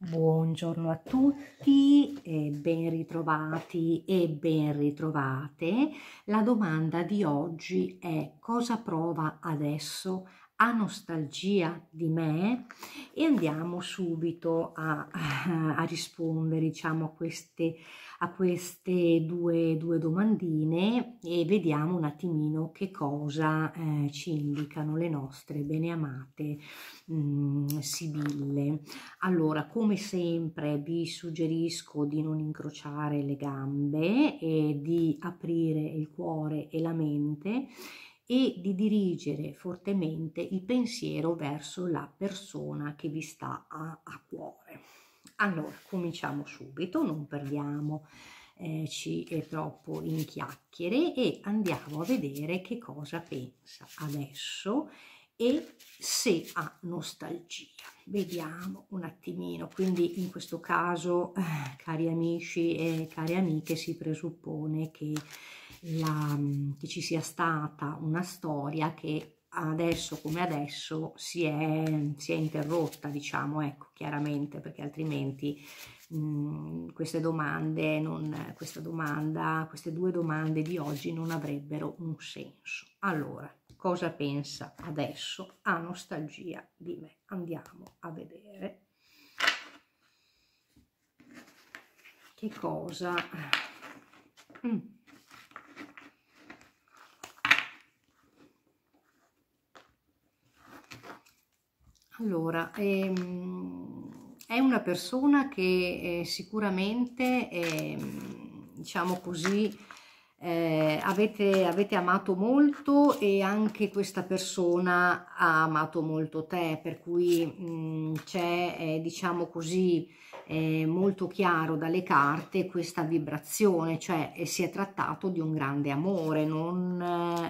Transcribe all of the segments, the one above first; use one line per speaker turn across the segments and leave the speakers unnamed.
Buongiorno a tutti e ben ritrovati e ben ritrovate. La domanda di oggi è cosa prova adesso a nostalgia di me e andiamo subito a, a rispondere diciamo a queste, a queste due, due, domandine e vediamo un attimino che cosa eh, ci indicano le nostre beneamate mh, mm, sibille. Allora come sempre vi suggerisco di non incrociare le gambe e di aprire il cuore e la mente e di dirigere fortemente il pensiero verso la persona che vi sta a, a cuore. Allora, cominciamo subito, non perdiamoci eh, troppo in chiacchiere e andiamo a vedere che cosa pensa adesso e se ha nostalgia. Vediamo un attimino, quindi in questo caso, eh, cari amici e care amiche, si presuppone che la, che ci sia stata una storia che adesso come adesso si è, si è interrotta, diciamo, ecco, chiaramente, perché altrimenti mh, mm, queste domande, non, questa domanda, queste due domande di oggi non avrebbero un senso. Allora, cosa pensa adesso a nostalgia di me? Andiamo a vedere che cosa... Mm Allora, ehm, è una persona che eh, sicuramente, eh, diciamo così, eh, avete, avete amato molto e anche questa persona ha amato molto te, per cui mm, c'è, eh, diciamo così, eh, molto chiaro dalle carte questa vibrazione, cioè eh, si è trattato di un grande amore, non,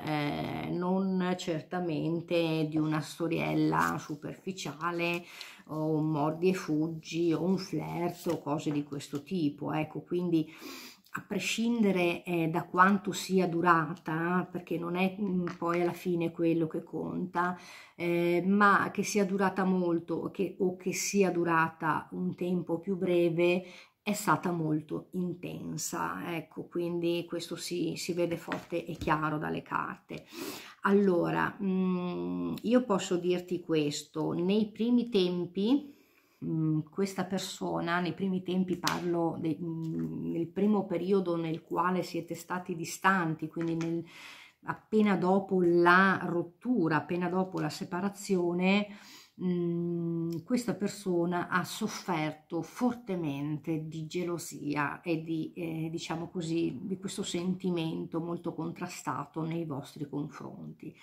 eh, non certamente di una storiella superficiale o un mordi e fuggi o un flirt o cose di questo tipo, ecco, quindi a prescindere eh, da quanto sia durata, perché non è mh, mm, poi alla fine quello che conta, eh, ma che sia durata molto o che, o che sia durata un tempo più breve, è stata molto intensa, ecco, quindi questo si, si vede forte e chiaro dalle carte. Allora, mh, mm, io posso dirti questo, nei primi tempi Mm, questa persona, nei primi tempi parlo de, mh, mm, nel primo periodo nel quale siete stati distanti, quindi nel, appena dopo la rottura, appena dopo la separazione, mh, mm, questa persona ha sofferto fortemente di gelosia e di, eh, diciamo così, di questo sentimento molto contrastato nei vostri confronti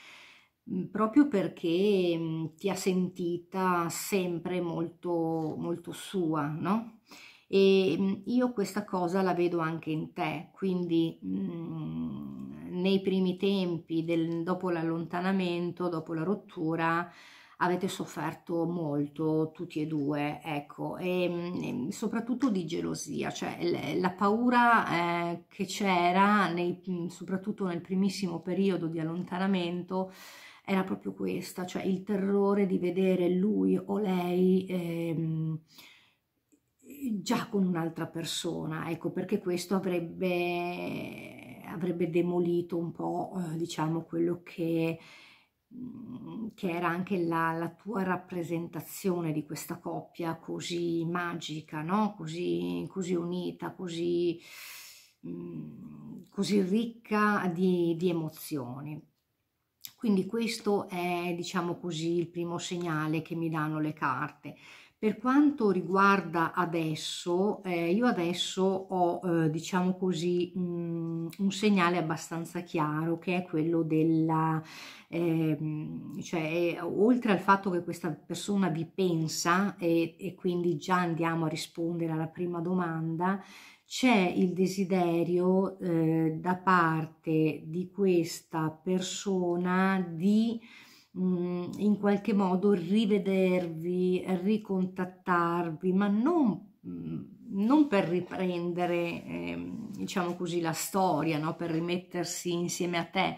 Mhmm, proprio perché mhmm, ti ha sentita sempre molto, molto sua, no? E mhmm, io questa cosa la vedo anche in te, quindi nei primi tempi, del, dopo l'allontanamento, dopo la rottura, avete sofferto molto tutti e due, ecco, e, soprattutto di gelosia, cioè la paura eh, che c'era, soprattutto nel primissimo periodo di allontanamento, era proprio questa, cioè il terrore di vedere lui o lei ehm, già con un'altra persona, ecco perché questo avrebbe, avrebbe demolito un po' eh, diciamo quello che mm, che era anche la, la, tua rappresentazione di questa coppia così magica, no? così, così unita, così, mh, mm, così ricca di, di emozioni. Quindi questo è, diciamo così, il primo segnale che mi danno le carte. Per quanto riguarda adesso, eh, io adesso ho, eh, diciamo così, mh, un segnale abbastanza chiaro che è quello della, eh, cioè oltre al fatto che questa persona vi pensa e, e quindi già andiamo a rispondere alla prima domanda, c'è il desiderio eh, da parte di questa persona di mh, mm, in qualche modo rivedervi, ricontattarvi, ma non, mm, non per riprendere, eh, diciamo così, la storia, no? per rimettersi insieme a te,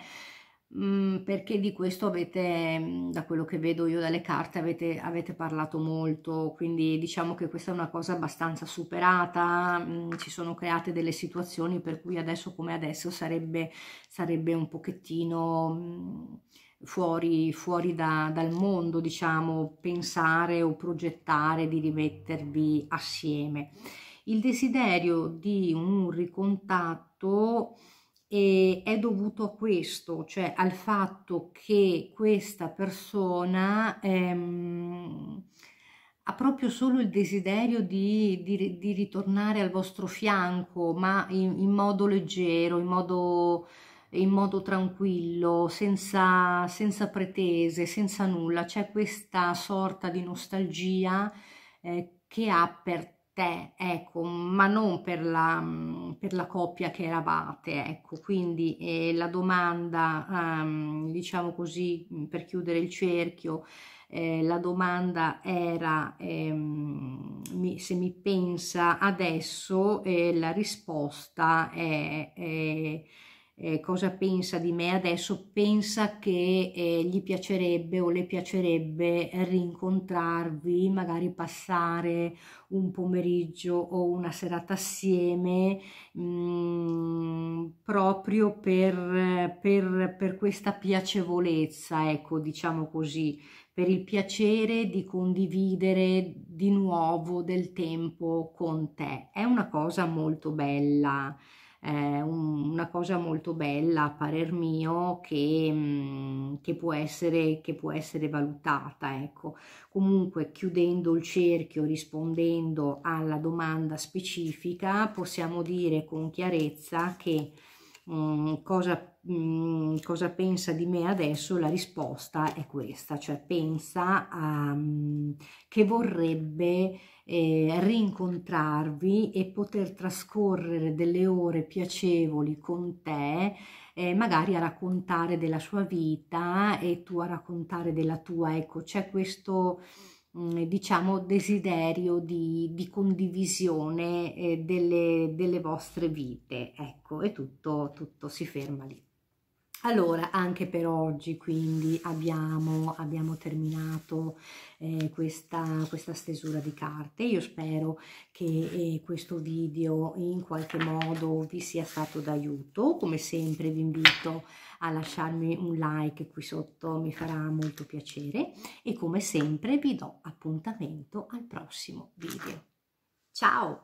Mm, perché di questo avete, mm, da quello che vedo io dalle carte, avete, avete, parlato molto, quindi diciamo che questa è una cosa abbastanza superata, mh, mm, ci sono create delle situazioni per cui adesso come adesso sarebbe, sarebbe un pochettino... fuori, fuori da, dal mondo, diciamo, pensare o progettare di rimettervi assieme. Il desiderio di un ricontatto e è dovuto a questo, cioè al fatto che questa persona ehm, ha proprio solo il desiderio di, di, di, ritornare al vostro fianco, ma in, in modo leggero, in modo, in modo tranquillo, senza, senza, pretese, senza nulla. C'è questa sorta di nostalgia eh, che ha per te, ecco, ma non per la, mhmm, per la coppia che eravate, ecco. Quindi eh, la domanda, um, diciamo così, mhmm, per chiudere il cerchio, eh, la domanda era ehm, mi, se mi pensa adesso eh, la risposta è, è eh, eh, cosa pensa di me adesso, pensa che eh, gli piacerebbe o le piacerebbe rincontrarvi, magari passare un pomeriggio o una serata assieme mh, mm, proprio per, per, per questa piacevolezza, ecco, diciamo così, per il piacere di condividere di nuovo del tempo con te. È una cosa molto bella eh, un, una cosa molto bella a parer mio che, mh, che, può essere, che può essere valutata. Ecco. Comunque chiudendo il cerchio, rispondendo alla domanda specifica, possiamo dire con chiarezza che mh, cosa Mm, cosa pensa di me adesso, la risposta è questa, cioè pensa um, che vorrebbe eh, rincontrarvi e poter trascorrere delle ore piacevoli con te, eh, magari a raccontare della sua vita e tu a raccontare della tua. Ecco, c'è questo mm, diciamo desiderio di, di condivisione eh, delle, delle, vostre vite ecco e tutto, tutto si ferma lì allora, anche per oggi quindi abbiamo, abbiamo terminato eh, questa, questa, stesura di carte. Io spero che eh, questo video in qualche modo vi sia stato d'aiuto. Come sempre vi invito a lasciarmi un like qui sotto, mi farà molto piacere. E come sempre vi do appuntamento al prossimo video. Ciao!